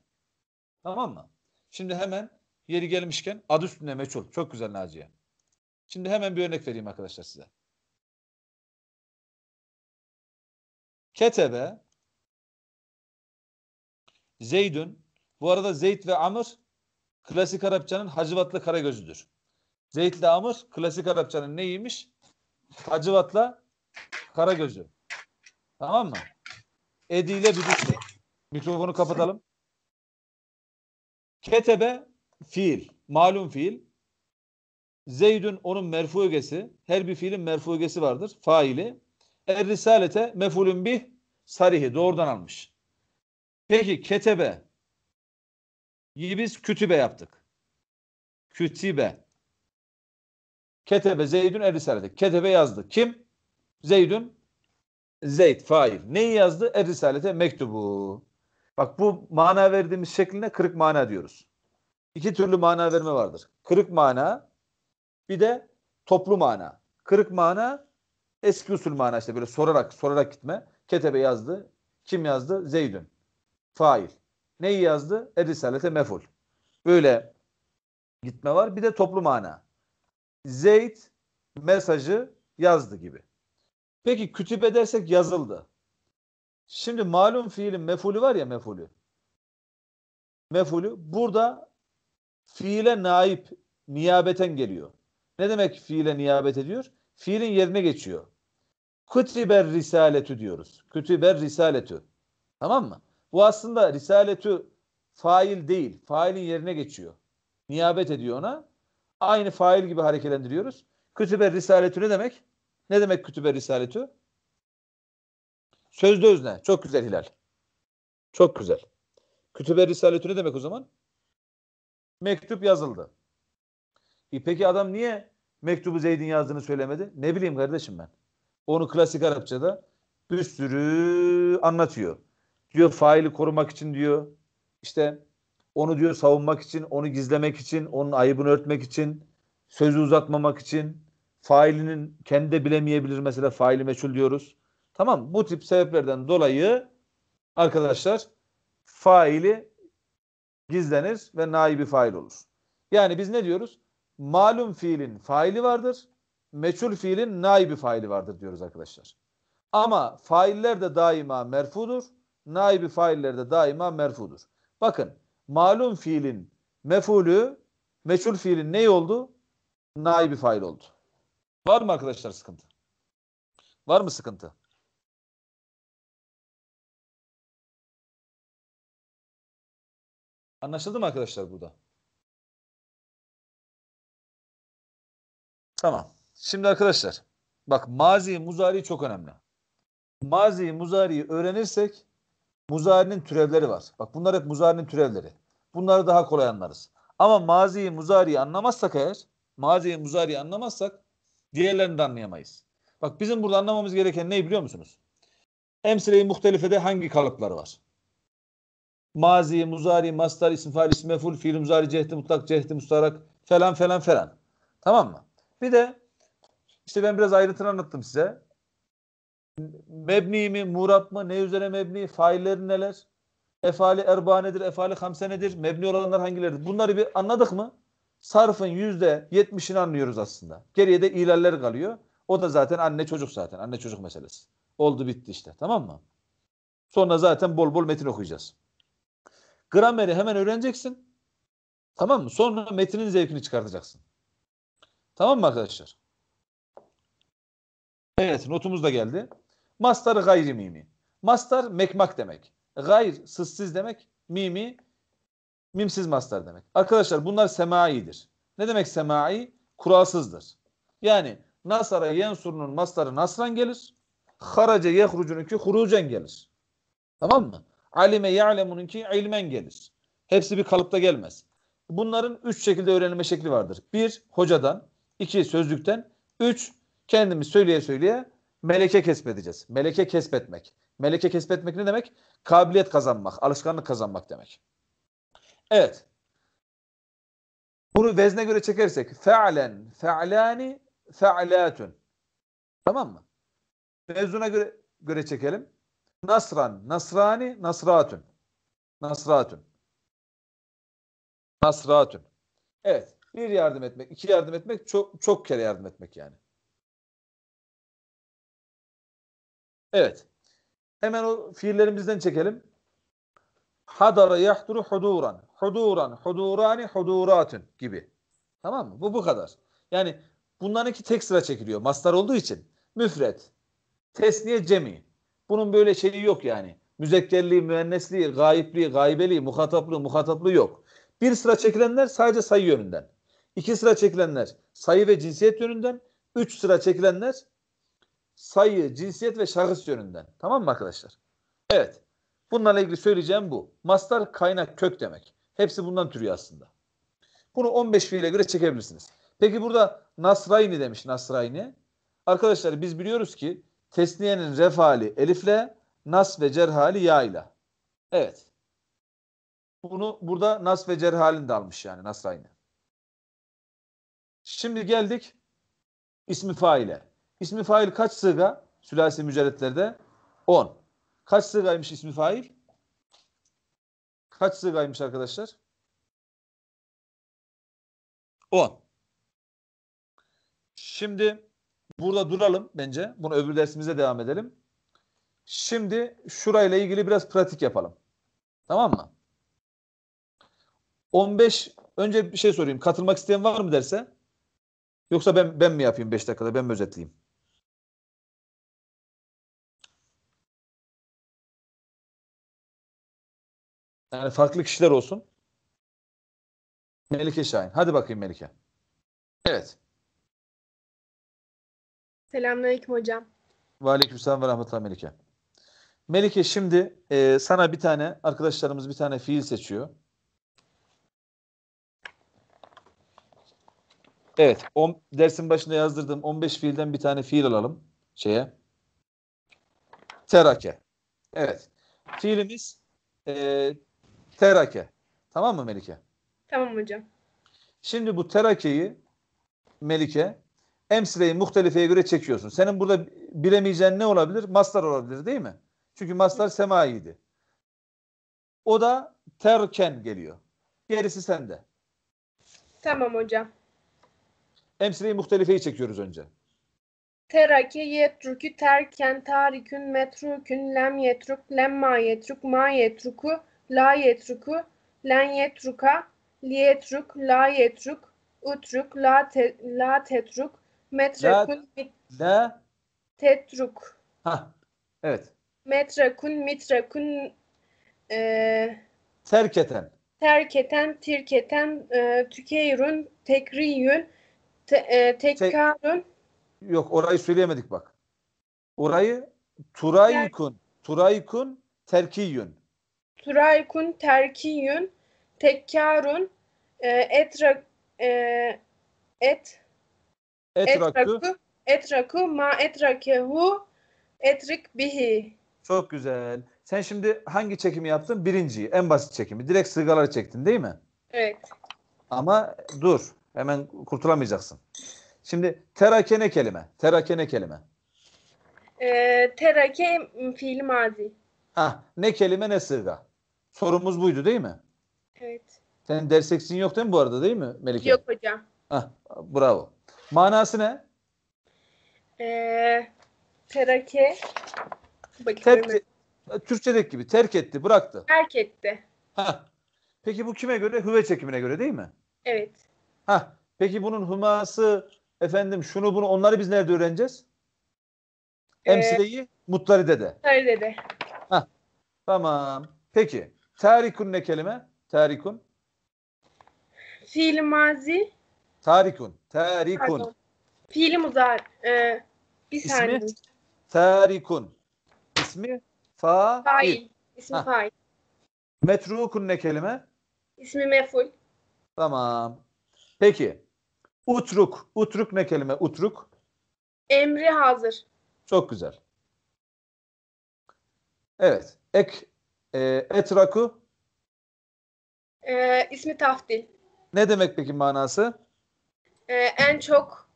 Tamam mı? Şimdi hemen yeri gelmişken ad üstüne meçhul. Çok güzel Naciye. Şimdi hemen bir örnek vereyim arkadaşlar size. Ketebe Zeydün bu arada Zeyd ve Amr klasik Arapçanın Hacivatlı Karagözüdür. Zeyd ile Amr klasik Arapçanın neymiş? Hacivatla Karagözü. Tamam mı? Edi ile büdüsü. Mikrofonu kapatalım. Ketebe fiil. Malum fiil. Zeydün onun merfu ögesi. Her bir fiilin merfu ögesi vardır. Faili. Er risalete mefulün bih sarihi. Doğrudan almış. Peki ketebe yi biz kütübe yaptık. Kütübe. Ketebe Zeydün er risalete. Ketebe yazdı. Kim? Zeydün Zeyd fail. Neyi yazdı? Er Risalete mektubu. Bak bu mana verdiğimiz şekline kırık mana diyoruz. İki türlü mana verme vardır. Kırık mana bir de toplu mana. Kırık mana eski usul mana işte böyle sorarak sorarak gitme. Ketebe yazdı. Kim yazdı? Zeydün. Fail. Neyi yazdı? Er Risalete meful. Böyle gitme var. Bir de toplu mana. Zeyd mesajı yazdı gibi. Peki kütübe dersek yazıldı. Şimdi malum fiilin mefulü var ya mefulü. Mefulü burada fiile naip niyabeten geliyor. Ne demek fiile niyabet ediyor? Fiilin yerine geçiyor. Kütüber risaletü diyoruz. Kütüber risaletü. Tamam mı? Bu aslında risaletü fail değil. Failin yerine geçiyor. Niyabet ediyor ona. Aynı fail gibi hareketlendiriyoruz. Kütüber risaletü ne demek? Ne demek kütübe risaleti? Sözde özne. Çok güzel Hilal. Çok güzel. Kütübe risaleti ne demek o zaman? Mektup yazıldı. E peki adam niye mektubu Zeyd'in yazdığını söylemedi? Ne bileyim kardeşim ben. Onu klasik Arapçada bir sürü anlatıyor. Diyor faili korumak için diyor. İşte onu diyor savunmak için, onu gizlemek için, onun ayıbını örtmek için, sözü uzatmamak için, failinin kendi de bilemeyebilir mesela faili meçhul diyoruz. Tamam bu tip sebeplerden dolayı arkadaşlar faili gizlenir ve naibi fail olur. Yani biz ne diyoruz? Malum fiilin faili vardır. Meçhul fiilin naibi faili vardır diyoruz arkadaşlar. Ama failler de daima merfudur. Naibi failler de daima merfudur. Bakın malum fiilin mefulü meçhul fiilin ne oldu? Naibi fail oldu. Var mı arkadaşlar sıkıntı? Var mı sıkıntı? Anlaşıldı mı arkadaşlar burada? Tamam. Şimdi arkadaşlar bak mazi muzari çok önemli. Mazi muzariyi öğrenirsek muzarinin türevleri var. Bak bunlar hep muzarinin türevleri. Bunları daha kolay anlarız. Ama maziyi muzariyi anlamazsak eğer maziyi muzariyi anlamazsak Diğerlerini de anlayamayız. Bak bizim burada anlamamız gereken ne biliyor musunuz? Emsile-i muhtelifede hangi kalıplar var? Mazi, muzari, mastar, isim, fail, isim, meful, fiil, muzari, cehdi, mutlak, cehdi, mustarak falan falan falan. Tamam mı? Bir de işte ben biraz ayrıntını anlattım size. Mebni mi, murat mı, ne üzere mebni, failleri neler? Efali erba nedir, efali hamse nedir, mebni olanlar hangileridir? Bunları bir anladık mı? sarfın yüzde yetmişini anlıyoruz aslında. Geriye de ilaller kalıyor. O da zaten anne çocuk zaten. Anne çocuk meselesi. Oldu bitti işte. Tamam mı? Sonra zaten bol bol metin okuyacağız. Grameri hemen öğreneceksin. Tamam mı? Sonra metnin zevkini çıkartacaksın. Tamam mı arkadaşlar? Evet notumuz da geldi. Mastar gayri mimi. Mastar mekmak demek. Gayr sızsız demek. Mimi Mimsiz mastar demek. Arkadaşlar bunlar semaidir. Ne demek semai? Kuralsızdır. Yani nasara yensurunun mastarı nasran gelir. Harace yehrucununki hurucen gelir. Tamam mı? Alime ya'lemununki ilmen gelir. Hepsi bir kalıpta gelmez. Bunların üç şekilde öğrenilme şekli vardır. Bir, hocadan. iki sözlükten. Üç, kendimiz söyleye söyleye meleke kesbedeceğiz. Meleke kesbetmek. Meleke kesbetmek ne demek? Kabiliyet kazanmak, alışkanlık kazanmak demek. Evet. Bunu vezne göre çekersek fe'len, fe'lani, fe'latun. Tamam mı? Mevzuna göre, göre çekelim. Nasran, nasrani, nasratun. Nasratun. Nasratun. Evet. Bir yardım etmek, iki yardım etmek, çok çok kere yardım etmek yani. Evet. Hemen o fiillerimizden çekelim. Hadara yahduru huduran huduran, hudurani, huduratun gibi. Tamam mı? Bu bu kadar. Yani bunların iki tek sıra çekiliyor. Mastar olduğu için. Müfret, tesniye cemi. Bunun böyle şeyi yok yani. Müzekkerliği, müennesliği, gayipliği, gaybeliği, muhataplığı, muhataplığı yok. Bir sıra çekilenler sadece sayı yönünden. İki sıra çekilenler sayı ve cinsiyet yönünden. Üç sıra çekilenler sayı, cinsiyet ve şahıs yönünden. Tamam mı arkadaşlar? Evet. Bunlarla ilgili söyleyeceğim bu. Mastar kaynak kök demek. Hepsi bundan türüyor aslında. Bunu 15 fiile göre çekebilirsiniz. Peki burada Nasrayni demiş Nasrayni. Arkadaşlar biz biliyoruz ki tesniyenin refali elifle, nas ve cerhali ya ile. Evet. Bunu burada nas ve cerhalin de almış yani Nasrayni. Şimdi geldik ismi faile. İsmi fail kaç sıga? Sülasi mücerretlerde 10. Kaç sığaymış ismi fail? Kaç sıraymış arkadaşlar? 10. Şimdi burada duralım bence. Bunu öbür dersimize devam edelim. Şimdi şurayla ilgili biraz pratik yapalım. Tamam mı? 15 önce bir şey sorayım. Katılmak isteyen var mı derse? Yoksa ben ben mi yapayım 5 dakikada? Ben mi özetleyeyim? Yani farklı kişiler olsun. Melike Şahin. Hadi bakayım Melike. Evet. Selamünaleyküm hocam. Ve aleykümselam ve rahmetullah Melike. Melike şimdi e, sana bir tane arkadaşlarımız bir tane fiil seçiyor. Evet, on, dersin başında yazdırdım. 15 fiilden bir tane fiil alalım şeye. Terake. Evet. Fiilimiz e, terake. Tamam mı Melike? Tamam hocam. Şimdi bu terakeyi Melike emsileyi muhtelifeye göre çekiyorsun. Senin burada bilemeyeceğin ne olabilir? Maslar olabilir değil mi? Çünkü maslar semaiydi. O da terken geliyor. Gerisi sende. Tamam hocam. Emsileyi muhtelifeyi çekiyoruz önce. Terake yetrükü, terken tarikün metrukün lem yetruk lemma yetruk ma yetruku la yetruku, len yetruka, liyetruk, la yetruk, utruk, la, te, la tetruk, metrekun, la, la. tetruk. Ha, evet. Metrekun, mitrekun, e, terketen. Terketen, tirketen, e, tükeyrun, tekriyün, te, e, tekkarun. Tek, yok orayı söyleyemedik bak. Orayı turaykun, turaykun, terkiyün. Süraykun terkiyün tekkarun e, etra e, et etrakü etraku, etraku ma etrakehu etrik bihi. Çok güzel. Sen şimdi hangi çekimi yaptın? Birinciyi. En basit çekimi. Direkt sırgaları çektin değil mi? Evet. Ama dur. Hemen kurtulamayacaksın. Şimdi terake ne kelime. Terake ne kelime. E, terake fiil mazi. Ha, ne kelime ne sırga. Sorumuz buydu değil mi? Evet. Senin ders eksiğin yok değil mi bu arada değil mi Melike? Yok hocam. Hah, bravo. Manası ne? Ee, terake. Bakıyorum. Terk, e, Türkçedeki gibi terk etti, bıraktı. Terk etti. Ha. Peki bu kime göre? Hüve çekimine göre değil mi? Evet. Ha. Peki bunun hıması efendim şunu bunu onları biz nerede öğreneceğiz? Ee, dede. Mutlaride'de. dede. Ha. Tamam. Peki. Tarikun ne kelime? Tarikun. Fiil mazi. Tarikun. Tarikun. Pardon. muzar. Ee, bir İsmi? saniye. Tarikun. İsmi? Fa fail. İsmi ha. fail. Metrukun ne kelime? İsmi meful. Tamam. Peki. Utruk. Utruk ne kelime? Utruk. Emri hazır. Çok güzel. Evet. Ek e, ee, etraku? E, ee, ismi taftil. Ne demek peki manası? E, en çok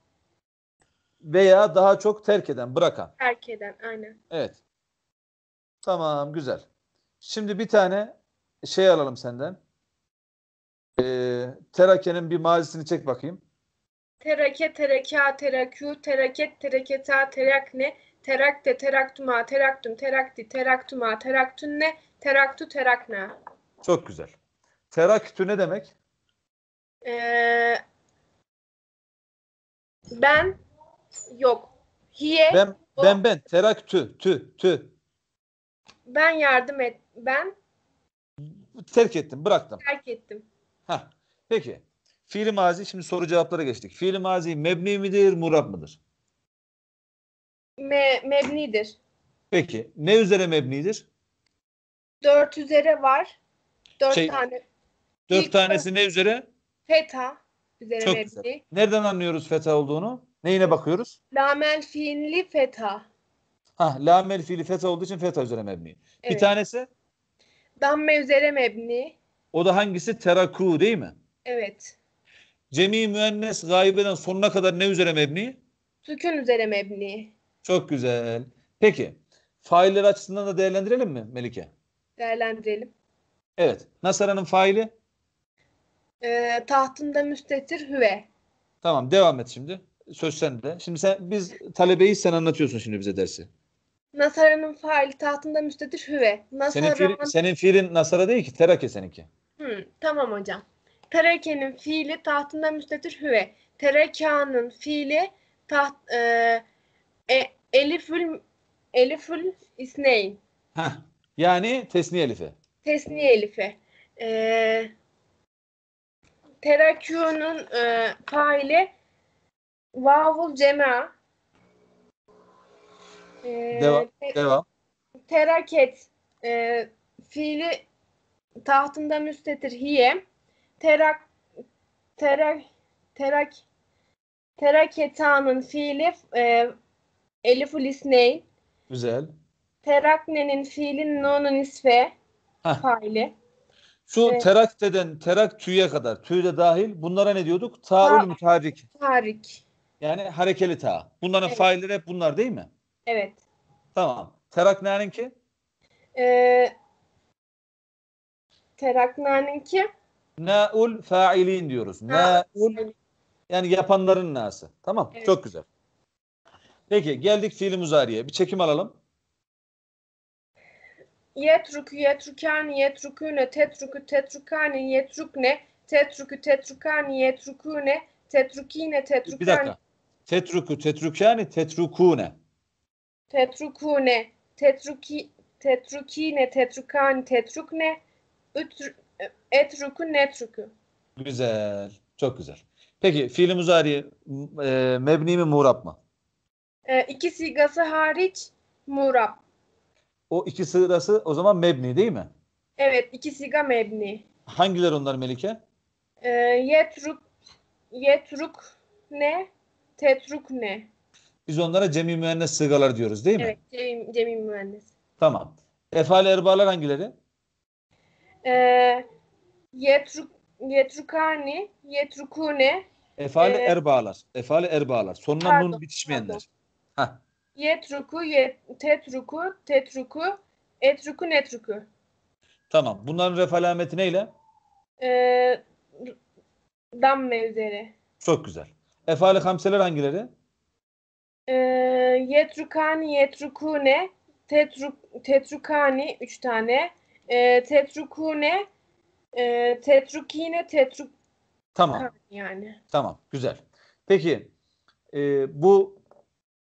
veya daha çok terk eden, bırakan. Terk eden, aynen. Evet. Tamam, güzel. Şimdi bir tane şey alalım senden. Ee, terake'nin bir mazisini çek bakayım. Terake, tereka, terakü, teraket, tereketa, terakne, terakte, teraktuma, teraktum, terakti, teraktuma, teraktunne, Teraktu terakna. Çok güzel. Teraktu ne demek? Ee, ben yok. Hiye. Ben o. ben ben teraktü tü tü. Ben yardım et. Ben terk ettim, bıraktım. Terk ettim. Ha. Peki. Fiil mazi şimdi soru cevaplara geçtik. Fiil mazi mebni midir, murab mıdır? Me, mebnidir. Peki. Ne üzere mebnidir? 4 üzere var. 4 Şey, tane. Dört İlk tanesi ne üzere? Feta üzere Çok güzel. mebni. Nereden anlıyoruz feta olduğunu? Neyine bakıyoruz? Lamel fiilli feta. Ha, lamel fiili feta olduğu için feta üzere mebni. Bir tanesi Damme üzere mebni. o da hangisi? Teraku değil mi? Evet. Cemi müennes gaibeden sonuna kadar ne üzere mebni? Sükun üzere mebni. Çok güzel. Peki failler açısından da değerlendirelim mi Melike? değerlendirelim. Evet. Nasara'nın faili? Ee, tahtında müstetir hüve. Tamam devam et şimdi. Söz sende. Şimdi sen biz talebeyiz sen anlatıyorsun şimdi bize dersi. Nasara'nın faili tahtında müstetir hüve. Nasara... Senin, fiil, senin fiilin Nasara değil ki Terake seninki. Hı, tamam hocam. Terake'nin fiili tahtında müstetir hüve. Teraka'nın fiili taht, e, e, elifül elifül isneyn. Heh, yani tesniye elifi. Tesniye elifi. Ee, terakkiyonun e, faili vavul cema. Ee, devam. Te, devam. Teraket e, fiili tahtında müstetir hiye. Terak terak terak teraketanın fiili e, eliful isney. Güzel. Terakne'nin fiilin nonun isfe Heh. faili. Şu Evet. terakteden terak tüye kadar tüy de dahil bunlara ne diyorduk? Ta'ul Ta- mütarik Tarik. yani harekeli ta. Bunların Evet. failleri hep bunlar değil mi? Evet. Tamam. Teraknenin ki Ee, Terakna'nınki naul failin diyoruz. Ha. Naul yani yapanların nası. Tamam. Evet. Çok güzel. Peki geldik fiili muzariye. Bir çekim alalım yetruku yetrukani yetrukune tetruku tetrukani yetrukne tetruku tetrukani yetrukune tetrukine tetrukani. Bir dakika. Tetruku tetrukani tetrukune. Tetrukune tetruki tetrukine tetrukani tetrukne ütr, etruku netruku. Güzel. Çok güzel. Peki fiili muzari e, mebni mi muğrab mı? E, iki sigası hariç murap. O iki sırası o zaman mebni değil mi? Evet iki siga mebni. Hangiler onlar Melike? Ee, yetruk, yetruk ne? Tetruk ne? Biz onlara cemi müennes sıgalar diyoruz değil mi? Evet cemi, cemi müennes. Tamam. Efal erbalar hangileri? Ee, yetruk, yetrukani, yetrukune. Efal ee, erbalar. Efal erbalar. Sonuna nun bitişmeyenler. Pardon. Heh. Yetruku, yet, tetruku, tetruku, etruku, netruku. Tamam. Bunların ref alameti neyle? Ee, damme üzeri. Çok güzel. Efali hamseler hangileri? Ee, yetrukani, yetrukune, tetruk, tetrukani üç tane. E, tetrukune, e, tetrukine, tetruk. Tamam. Yani. Tamam. Güzel. Peki e, bu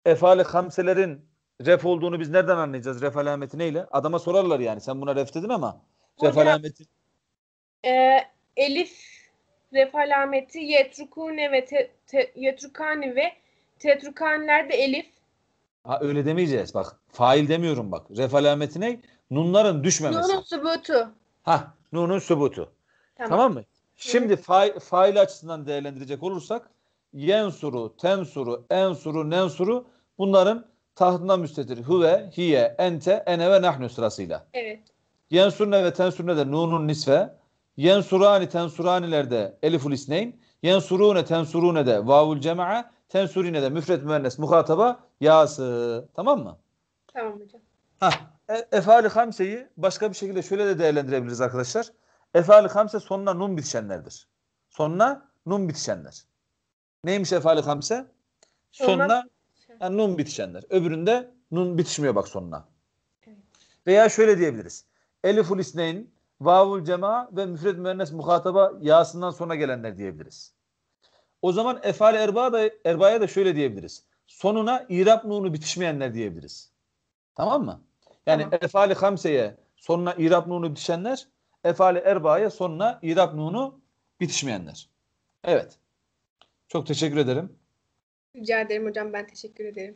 efali hamselerin ref olduğunu biz nereden anlayacağız? Ref alameti neyle? Adama sorarlar yani. Sen buna ref dedin ama ref Hocam, alameti. E, elif ref alameti yetrukune ve te, te, yetrukani ve tetrukaniler de elif. Ha, öyle demeyeceğiz bak. Fail demiyorum bak. Ref alameti ne? Nunların düşmemesi. Nunun sübutu. Ha, nunun sübutu. Tamam, tamam mı? Şimdi fa fail açısından değerlendirecek olursak yensuru, tensuru, ensuru, nensuru bunların tahtına müstetir. Hüve, hiye, ente, ene ve nahnu sırasıyla. Evet. Yensurne ve tensurne de nunun nisfe. Yensurani, tensuranilerde de eliful isneyn. Yensurune, tensurune de vavul cema'a. Tensurine de müfret müennes muhataba yası. Tamam mı? Tamam hocam. Hah. E, Efali hamseyi başka bir şekilde şöyle de değerlendirebiliriz arkadaşlar. Efali hamse sonuna nun bitişenlerdir. Sonuna nun bitişenler. Neymiş efali hamse? Sonuna yani nun bitişenler. Öbüründe nun bitişmiyor bak sonuna. Veya şöyle diyebiliriz. Eliful isneyn, vavul cema ve müfred müennes muhataba yasından sonra gelenler diyebiliriz. O zaman efal erba da erbaya da şöyle diyebiliriz. Sonuna irab nunu bitişmeyenler diyebiliriz. Tamam mı? Yani tamam. efali hamseye sonuna irab nunu bitişenler, efali erbaya sonuna irab nunu bitişmeyenler. Evet. Çok teşekkür ederim. Rica ederim hocam ben teşekkür ederim.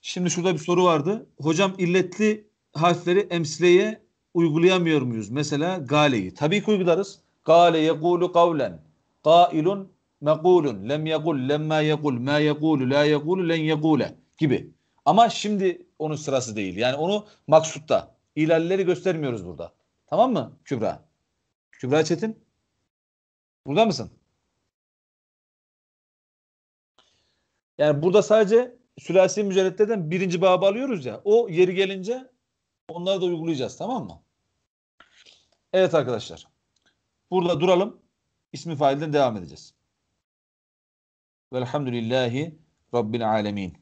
Şimdi şurada bir soru vardı. Hocam illetli harfleri emsileye uygulayamıyor muyuz? Mesela galeyi. Tabii ki uygularız. Gale yekulu kavlen. Gailun mekulun. Lem yekul, lemma yekul, ma yekulu, la yekulu, len yekule gibi. Ama şimdi onun sırası değil. Yani onu maksutta. İlalleri göstermiyoruz burada. Tamam mı Kübra? Kübra Çetin? Burada mısın? Yani burada sadece sülasi mücerreddeden birinci babı alıyoruz ya. O yeri gelince onları da uygulayacağız tamam mı? Evet arkadaşlar. Burada duralım. İsmi failden devam edeceğiz. Velhamdülillahi Rabbil alemin.